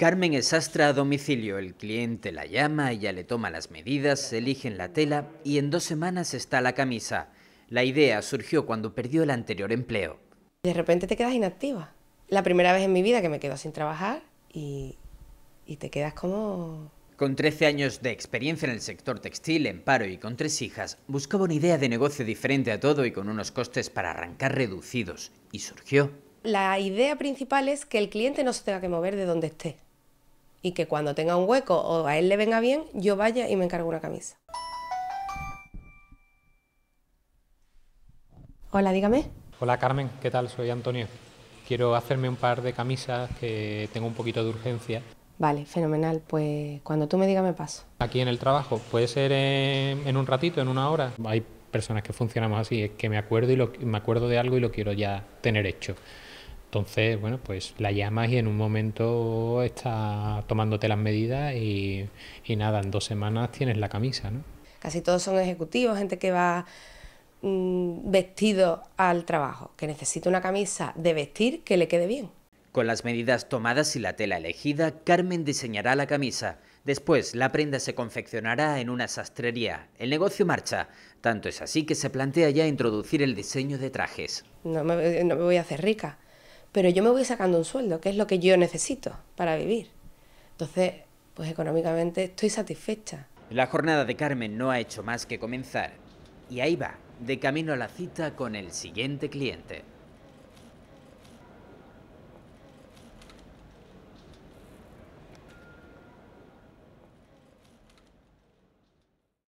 Carmen es astra a domicilio, el cliente la llama, ella le toma las medidas, eligen la tela y en dos semanas está la camisa. La idea surgió cuando perdió el anterior empleo. De repente te quedas inactiva. La primera vez en mi vida que me quedo sin trabajar y, y te quedas como... Con 13 años de experiencia en el sector textil, en paro y con tres hijas, buscaba una idea de negocio diferente a todo y con unos costes para arrancar reducidos. Y surgió. La idea principal es que el cliente no se tenga que mover de donde esté y que cuando tenga un hueco o a él le venga bien, yo vaya y me encargo una camisa. Hola, dígame. Hola Carmen, ¿qué tal? Soy Antonio. Quiero hacerme un par de camisas que tengo un poquito de urgencia. Vale, fenomenal. Pues cuando tú me digas me paso. Aquí en el trabajo, puede ser en, un ratito, en una hora. Hay personas que funcionamos así, es que me acuerdo y me acuerdo de algo y lo quiero ya tener hecho. Entonces, bueno, pues la llamas y en un momento está tomándote las medidas y, nada, en dos semanas tienes la camisa, ¿no? Casi todos son ejecutivos, gente que va mm, vestido al trabajo, que necesita una camisa de vestir que le quede bien. Con las medidas tomadas y la tela elegida, Carmen diseñará la camisa. Después, la prenda se confeccionará en una sastrería. El negocio marcha. Tanto es así que se plantea ya introducir el diseño de trajes. no me voy a hacer rica pero yo me voy sacando un sueldo, que es lo que yo necesito para vivir. Entonces, pues económicamente estoy satisfecha. La jornada de Carmen no ha hecho más que comenzar. Y ahí va, de camino a la cita con el siguiente cliente.